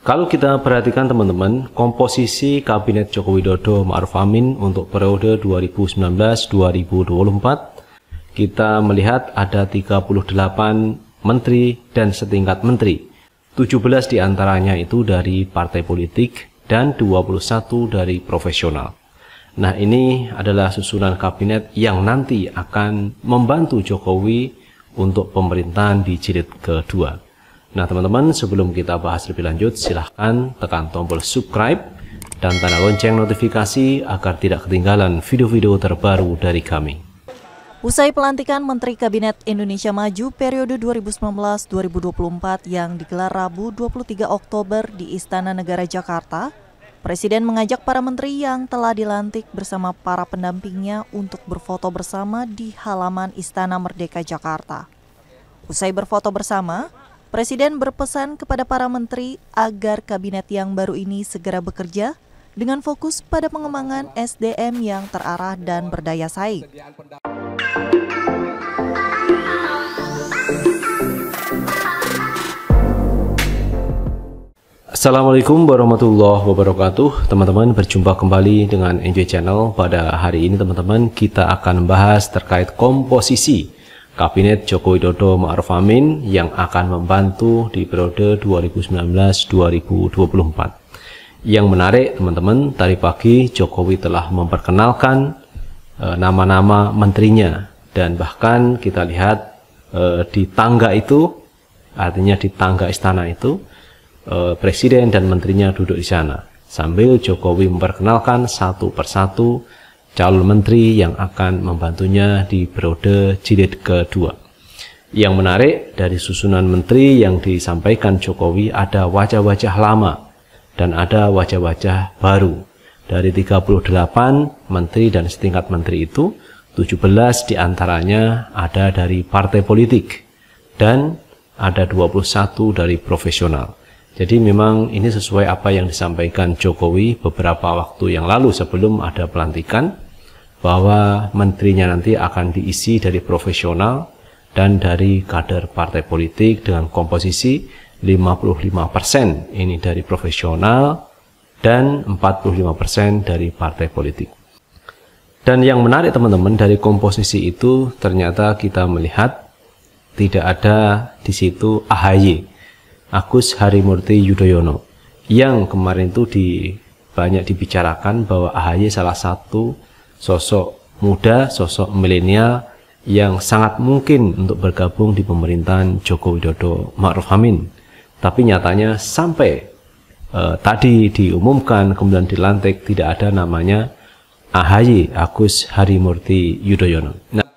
Kalau kita perhatikan teman-teman, komposisi Kabinet Joko Widodo Ma'ruf Amin untuk periode 2019-2024, kita melihat ada 38 menteri dan setingkat menteri. 17 diantaranya itu dari partai politik dan 21 dari profesional. Nah ini adalah susunan kabinet yang nanti akan membantu Jokowi untuk pemerintahan di jilid kedua. Nah teman-teman sebelum kita bahas lebih lanjut silahkan tekan tombol subscribe dan tanda lonceng notifikasi agar tidak ketinggalan video-video terbaru dari kami. Usai pelantikan Menteri Kabinet Indonesia Maju periode 2019-2024 yang digelar Rabu 23 Oktober di Istana Negara Jakarta, Presiden mengajak para menteri yang telah dilantik bersama para pendampingnya untuk berfoto bersama di halaman Istana Merdeka Jakarta. Usai berfoto bersama, Presiden berpesan kepada para menteri agar kabinet yang baru ini segera bekerja dengan fokus pada pengembangan SDM yang terarah dan berdaya saing. Assalamualaikum warahmatullahi wabarakatuh Teman-teman berjumpa kembali dengan Enjoy Channel Pada hari ini teman-teman kita akan bahas terkait komposisi Kabinet Joko widodo Ma'ruf Amin yang akan membantu di periode 2019-2024. Yang menarik teman-teman, tadi pagi Jokowi telah memperkenalkan e, nama-nama e, menterinya dan bahkan kita lihat e, di tangga itu, artinya di tangga istana itu, e, presiden dan menterinya duduk di sana sambil Jokowi memperkenalkan satu persatu calon menteri yang akan membantunya di periode jilid kedua. Yang menarik dari susunan menteri yang disampaikan Jokowi ada wajah-wajah lama dan ada wajah-wajah baru. Dari 38 menteri dan setingkat menteri itu, 17 diantaranya ada dari partai politik dan ada 21 dari profesional. Jadi memang ini sesuai apa yang disampaikan Jokowi beberapa waktu yang lalu sebelum ada pelantikan bahwa menterinya nanti akan diisi dari profesional dan dari kader partai politik dengan komposisi 55% ini dari profesional dan 45% dari partai politik. Dan yang menarik teman-teman dari komposisi itu ternyata kita melihat tidak ada di situ AHY Agus Harimurti Yudhoyono yang kemarin itu di banyak dibicarakan bahwa AHY salah satu sosok muda, sosok milenial yang sangat mungkin untuk bergabung di pemerintahan Joko Widodo Ma'ruf Amin. Tapi nyatanya sampai eh, tadi diumumkan kemudian dilantik tidak ada namanya AHY Agus Harimurti Yudhoyono. Nah,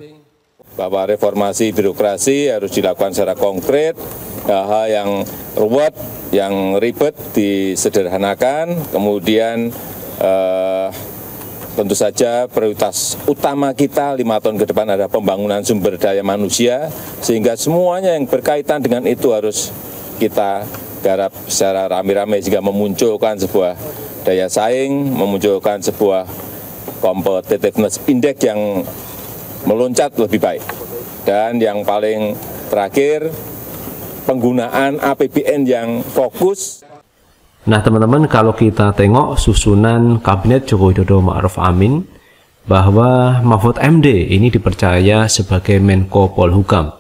bahwa reformasi birokrasi harus dilakukan secara konkret, hal-hal yang ruwet, yang ribet disederhanakan, kemudian eh, tentu saja prioritas utama kita lima tahun ke depan adalah pembangunan sumber daya manusia, sehingga semuanya yang berkaitan dengan itu harus kita garap secara rame-rame sehingga memunculkan sebuah daya saing, memunculkan sebuah competitiveness index yang meloncat lebih baik. Dan yang paling terakhir, penggunaan APBN yang fokus. Nah teman-teman kalau kita tengok susunan Kabinet Joko Widodo Ma'ruf Amin bahwa Mahfud MD ini dipercaya sebagai Menko Polhukam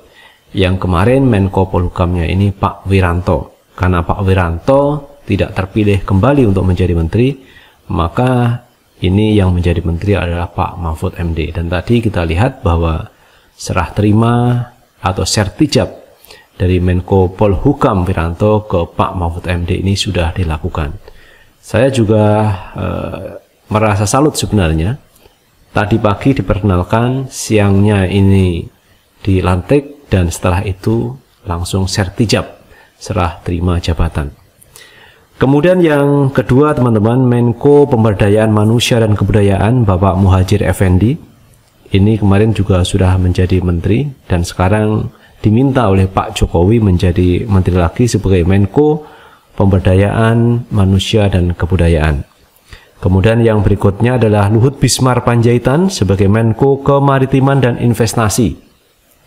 yang kemarin Menko Polhukamnya ini Pak Wiranto karena Pak Wiranto tidak terpilih kembali untuk menjadi menteri maka ini yang menjadi menteri adalah Pak Mahfud MD dan tadi kita lihat bahwa serah terima atau sertijab dari Menko Polhukam Wiranto ke Pak Mahfud MD ini sudah dilakukan. Saya juga e, merasa salut sebenarnya. Tadi pagi diperkenalkan, siangnya ini dilantik dan setelah itu langsung sertijab serah terima jabatan. Kemudian yang kedua teman-teman Menko Pemberdayaan Manusia dan Kebudayaan Bapak Muhajir Effendi ini kemarin juga sudah menjadi menteri dan sekarang diminta oleh Pak Jokowi menjadi menteri lagi sebagai Menko Pemberdayaan Manusia dan Kebudayaan. Kemudian yang berikutnya adalah Luhut Bismar Panjaitan sebagai Menko Kemaritiman dan Investasi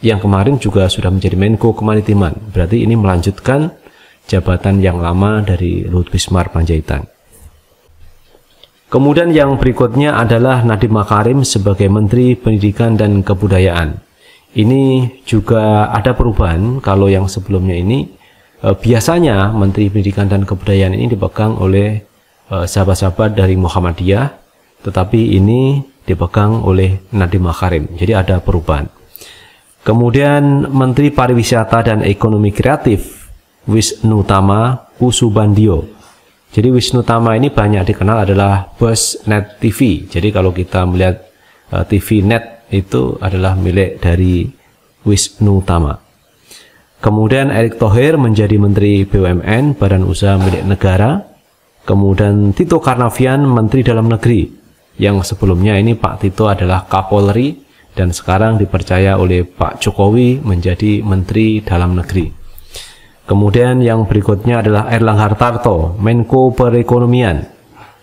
yang kemarin juga sudah menjadi Menko Kemaritiman. Berarti ini melanjutkan jabatan yang lama dari Luhut Bismar Panjaitan. Kemudian yang berikutnya adalah Nadiem Makarim sebagai Menteri Pendidikan dan Kebudayaan. Ini juga ada perubahan kalau yang sebelumnya ini eh, biasanya Menteri Pendidikan dan Kebudayaan ini dipegang oleh eh, sahabat-sahabat dari Muhammadiyah, tetapi ini dipegang oleh Nadiem Makarim. Jadi ada perubahan. Kemudian Menteri Pariwisata dan Ekonomi Kreatif Wisnu Tama Kusubandio. Jadi Wisnu Tama ini banyak dikenal adalah bos Net TV. Jadi kalau kita melihat eh, TV Net itu adalah milik dari Wisnu Tama. Kemudian Erick Thohir menjadi Menteri BUMN, Badan Usaha Milik Negara. Kemudian Tito Karnavian, Menteri Dalam Negeri. Yang sebelumnya ini Pak Tito adalah Kapolri dan sekarang dipercaya oleh Pak Jokowi menjadi Menteri Dalam Negeri. Kemudian yang berikutnya adalah Erlang Hartarto, Menko Perekonomian.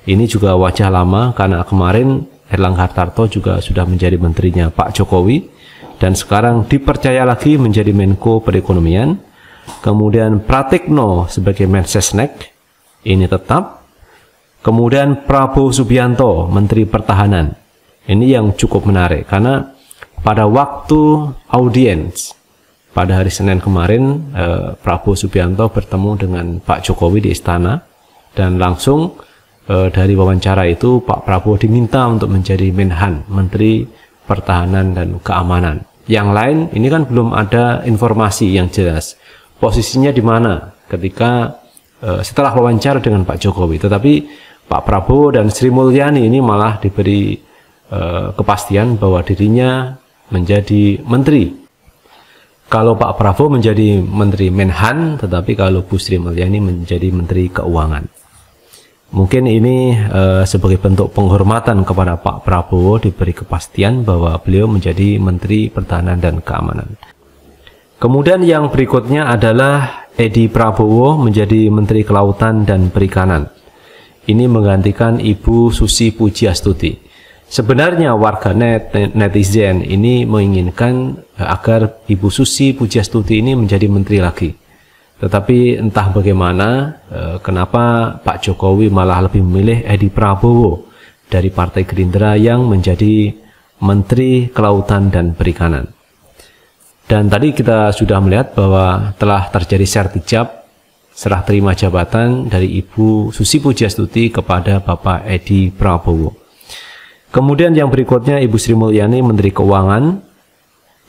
Ini juga wajah lama karena kemarin Erlang Hartarto juga sudah menjadi menterinya Pak Jokowi dan sekarang dipercaya lagi menjadi Menko Perekonomian. Kemudian Pratikno sebagai Mensesnek, ini tetap. Kemudian Prabowo Subianto, Menteri Pertahanan. Ini yang cukup menarik karena pada waktu audiens pada hari Senin kemarin eh, Prabowo Subianto bertemu dengan Pak Jokowi di istana dan langsung eh, dari wawancara itu Pak Prabowo diminta untuk menjadi Menhan, Menteri Pertahanan dan Keamanan. Yang lain ini kan belum ada informasi yang jelas posisinya di mana ketika eh, setelah wawancara dengan Pak Jokowi. Tetapi Pak Prabowo dan Sri Mulyani ini malah diberi eh, kepastian bahwa dirinya menjadi menteri kalau Pak Prabowo menjadi Menteri Menhan, tetapi kalau Bu Sri Mulyani menjadi Menteri Keuangan. Mungkin ini e, sebagai bentuk penghormatan kepada Pak Prabowo diberi kepastian bahwa beliau menjadi Menteri Pertahanan dan Keamanan. Kemudian yang berikutnya adalah Edi Prabowo menjadi Menteri Kelautan dan Perikanan. Ini menggantikan Ibu Susi Pujiastuti. Sebenarnya warga net netizen ini menginginkan eh, agar Ibu Susi Pujastuti ini menjadi menteri lagi. Tetapi entah bagaimana, eh, kenapa Pak Jokowi malah lebih memilih Edi Prabowo dari Partai Gerindra yang menjadi Menteri Kelautan dan Perikanan. Dan tadi kita sudah melihat bahwa telah terjadi sertijab serah terima jabatan dari Ibu Susi Pujastuti kepada Bapak Edi Prabowo. Kemudian yang berikutnya Ibu Sri Mulyani Menteri Keuangan.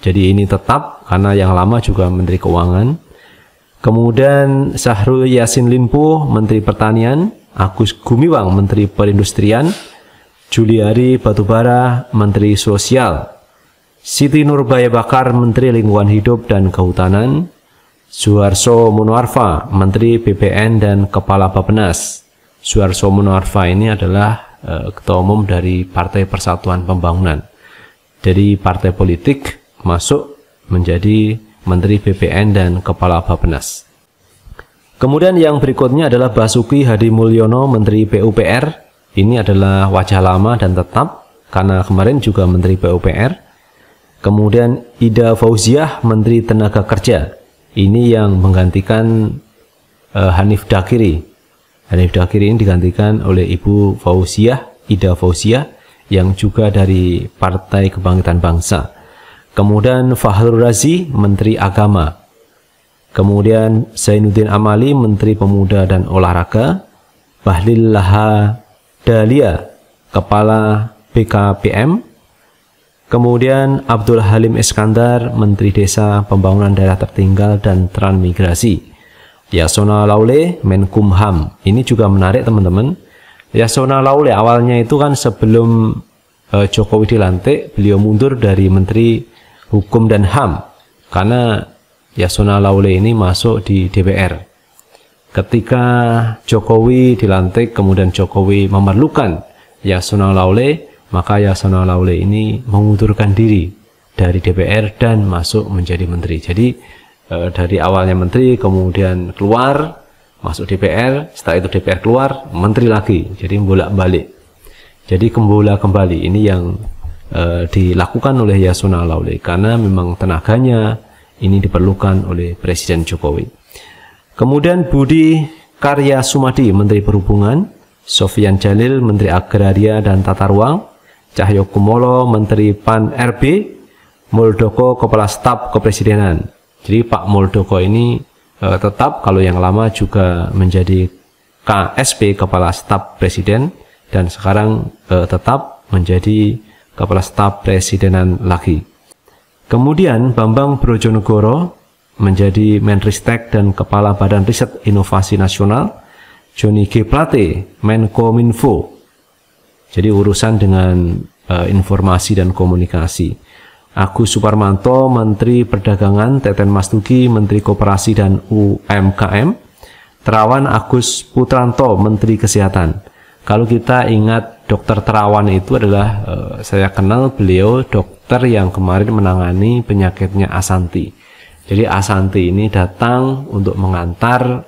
Jadi ini tetap karena yang lama juga Menteri Keuangan. Kemudian Syahrul Yasin Limpo Menteri Pertanian, Agus Gumiwang Menteri Perindustrian, Juliari Batubara Menteri Sosial, Siti Nurbaya Bakar Menteri Lingkungan Hidup dan Kehutanan, Suharso Munwarfa Menteri BPN dan Kepala Bapenas. Suharso Munwarfa ini adalah Eh, ketua umum dari Partai Persatuan Pembangunan. Dari partai politik masuk menjadi Menteri BPN dan Kepala Bapenas. Kemudian yang berikutnya adalah Basuki Hadi Mulyono, Menteri PUPR. Ini adalah wajah lama dan tetap karena kemarin juga Menteri PUPR. Kemudian Ida Fauziah, Menteri Tenaga Kerja. Ini yang menggantikan uh, Hanif Dakiri Hanif akhir ini digantikan oleh Ibu Fauziah, Ida Fauziah, yang juga dari Partai Kebangkitan Bangsa. Kemudian Fahrul Razi, Menteri Agama. Kemudian Zainuddin Amali, Menteri Pemuda dan Olahraga. Bahlil Laha Dalia, Kepala BKPM. Kemudian Abdul Halim Iskandar, Menteri Desa, Pembangunan Daerah Tertinggal dan Transmigrasi. Yasona Laule Menkumham. Ini juga menarik teman-teman. Yasona Laule awalnya itu kan sebelum uh, Jokowi dilantik, beliau mundur dari Menteri Hukum dan HAM karena Yasona Laule ini masuk di DPR. Ketika Jokowi dilantik, kemudian Jokowi memerlukan Yasona Laule, maka Yasona Laule ini mengundurkan diri dari DPR dan masuk menjadi menteri. Jadi E, dari awalnya menteri kemudian keluar masuk DPR setelah itu DPR keluar menteri lagi jadi bolak balik jadi kembola kembali ini yang e, dilakukan oleh Yasuna Lawli karena memang tenaganya ini diperlukan oleh Presiden Jokowi kemudian Budi Karya Sumadi Menteri Perhubungan Sofian Jalil Menteri Agraria dan Tata Ruang cahyokumolo Menteri PAN RB Muldoko Kepala Staf Kepresidenan jadi Pak Muldoko ini uh, tetap kalau yang lama juga menjadi KSP Kepala Staf Presiden dan sekarang uh, tetap menjadi Kepala Staf Presidenan lagi. Kemudian Bambang Brojonegoro menjadi Menristek dan Kepala Badan Riset Inovasi Nasional, Joni G. Plate, Menkominfo. Jadi urusan dengan uh, informasi dan komunikasi. Agus Suparmanto, Menteri Perdagangan, Teten Mastuki, Menteri Koperasi dan UMKM, Terawan Agus Putranto, Menteri Kesehatan. Kalau kita ingat dokter Terawan itu adalah eh, saya kenal beliau dokter yang kemarin menangani penyakitnya Asanti. Jadi Asanti ini datang untuk mengantar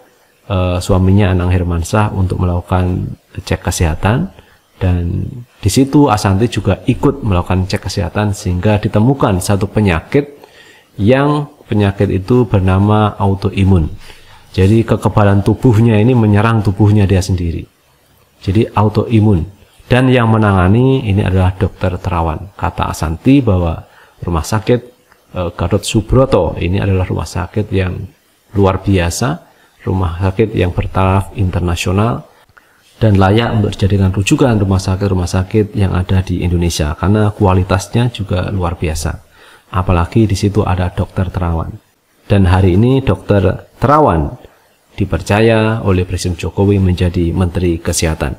eh, suaminya Anang Hermansyah untuk melakukan cek kesehatan dan di situ Asanti juga ikut melakukan cek kesehatan sehingga ditemukan satu penyakit yang penyakit itu bernama autoimun. Jadi kekebalan tubuhnya ini menyerang tubuhnya dia sendiri. Jadi autoimun. Dan yang menangani ini adalah dokter Terawan. Kata Asanti bahwa rumah sakit e, Garut Subroto ini adalah rumah sakit yang luar biasa, rumah sakit yang bertaraf internasional dan layak untuk dijadikan rujukan rumah sakit-rumah sakit yang ada di Indonesia karena kualitasnya juga luar biasa. Apalagi di situ ada dokter terawan. Dan hari ini dokter terawan dipercaya oleh Presiden Jokowi menjadi Menteri Kesehatan.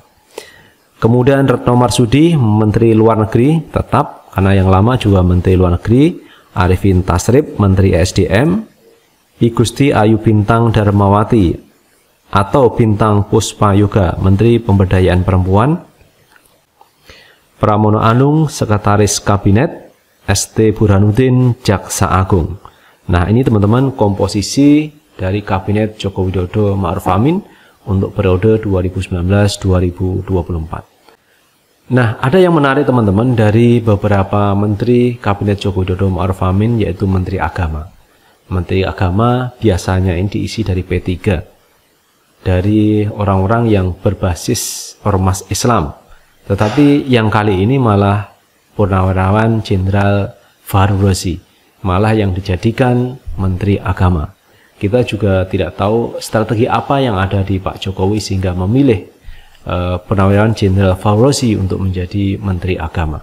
Kemudian Retno Marsudi, Menteri Luar Negeri tetap karena yang lama juga Menteri Luar Negeri, Arifin Tasrib, Menteri SDM, Igusti Ayu Bintang Darmawati, atau Bintang Puspa Yoga, Menteri Pemberdayaan Perempuan, Pramono Anung, Sekretaris Kabinet, ST Burhanuddin, Jaksa Agung. Nah, ini teman-teman komposisi dari Kabinet Joko Widodo Ma'ruf Amin untuk periode 2019-2024. Nah, ada yang menarik teman-teman dari beberapa menteri Kabinet Joko Widodo Ma'ruf Amin yaitu Menteri Agama. Menteri Agama biasanya ini diisi dari P3 dari orang-orang yang berbasis ormas Islam. Tetapi yang kali ini malah Purnawirawan Jenderal Farrozi, malah yang dijadikan Menteri Agama. Kita juga tidak tahu strategi apa yang ada di Pak Jokowi sehingga memilih uh, Purnawirawan Jenderal Farrozi untuk menjadi Menteri Agama.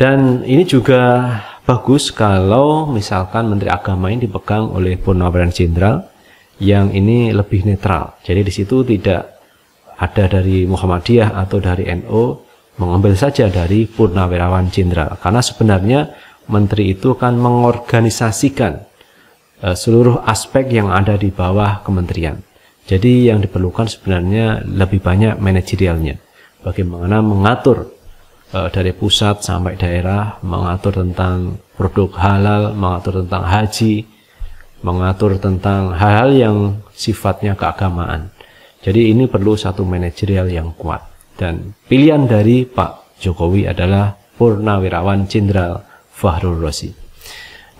Dan ini juga bagus kalau misalkan Menteri Agama ini dipegang oleh Purnawirawan Jenderal yang ini lebih netral. Jadi di situ tidak ada dari Muhammadiyah atau dari NU NO, mengambil saja dari Purnawirawan Jenderal karena sebenarnya menteri itu kan mengorganisasikan e, seluruh aspek yang ada di bawah kementerian. Jadi yang diperlukan sebenarnya lebih banyak manajerialnya. Bagaimana mengatur e, dari pusat sampai daerah, mengatur tentang produk halal, mengatur tentang haji, mengatur tentang hal-hal yang sifatnya keagamaan. Jadi ini perlu satu manajerial yang kuat. Dan pilihan dari Pak Jokowi adalah Purnawirawan Jenderal Fahrul Rosi.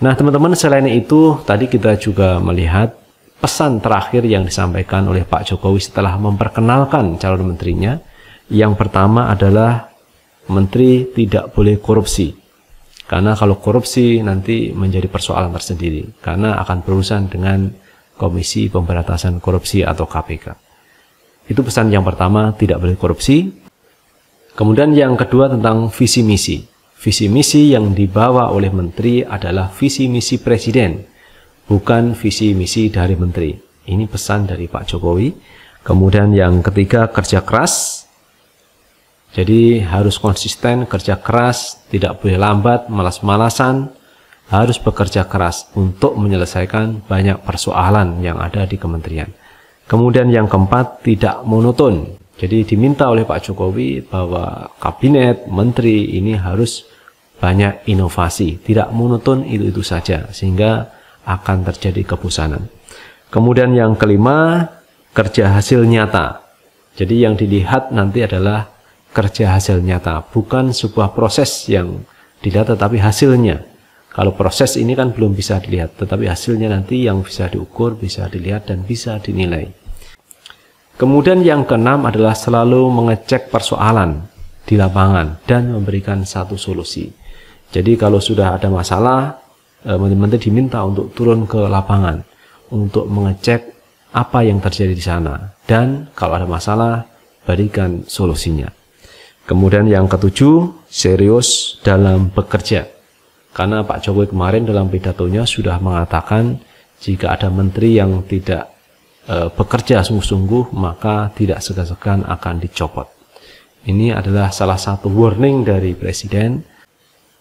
Nah teman-teman selain itu tadi kita juga melihat pesan terakhir yang disampaikan oleh Pak Jokowi setelah memperkenalkan calon menterinya. Yang pertama adalah menteri tidak boleh korupsi karena kalau korupsi nanti menjadi persoalan tersendiri karena akan berurusan dengan Komisi Pemberantasan Korupsi atau KPK. Itu pesan yang pertama, tidak boleh korupsi. Kemudian yang kedua tentang visi misi. Visi misi yang dibawa oleh menteri adalah visi misi presiden, bukan visi misi dari menteri. Ini pesan dari Pak Jokowi. Kemudian yang ketiga kerja keras jadi harus konsisten, kerja keras, tidak boleh lambat, malas-malasan, harus bekerja keras untuk menyelesaikan banyak persoalan yang ada di kementerian. Kemudian yang keempat, tidak monoton. Jadi diminta oleh Pak Jokowi bahwa kabinet, menteri ini harus banyak inovasi, tidak monoton itu-itu saja sehingga akan terjadi kebosanan. Kemudian yang kelima, kerja hasil nyata. Jadi yang dilihat nanti adalah kerja hasil nyata, bukan sebuah proses yang dilihat tetapi hasilnya. Kalau proses ini kan belum bisa dilihat, tetapi hasilnya nanti yang bisa diukur, bisa dilihat dan bisa dinilai. Kemudian yang keenam adalah selalu mengecek persoalan di lapangan dan memberikan satu solusi. Jadi kalau sudah ada masalah, eh, menteri-menteri diminta untuk turun ke lapangan untuk mengecek apa yang terjadi di sana dan kalau ada masalah berikan solusinya. Kemudian yang ketujuh, serius dalam bekerja. Karena Pak Jokowi kemarin dalam pidatonya sudah mengatakan jika ada menteri yang tidak e, bekerja sungguh-sungguh maka tidak segan-segan akan dicopot. Ini adalah salah satu warning dari presiden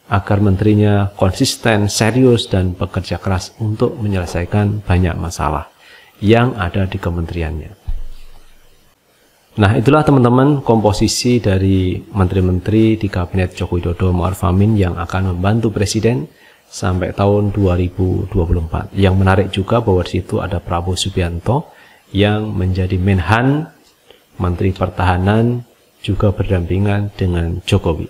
agar menterinya konsisten, serius, dan bekerja keras untuk menyelesaikan banyak masalah yang ada di kementeriannya. Nah, itulah teman-teman komposisi dari menteri-menteri di Kabinet Joko Widodo Ma'ruf Amin yang akan membantu Presiden sampai tahun 2024. Yang menarik juga bahwa di situ ada Prabowo Subianto yang menjadi Menhan, Menteri Pertahanan, juga berdampingan dengan Jokowi.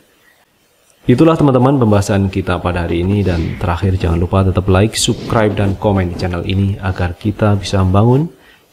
Itulah teman-teman pembahasan kita pada hari ini dan terakhir jangan lupa tetap like, subscribe, dan komen di channel ini agar kita bisa membangun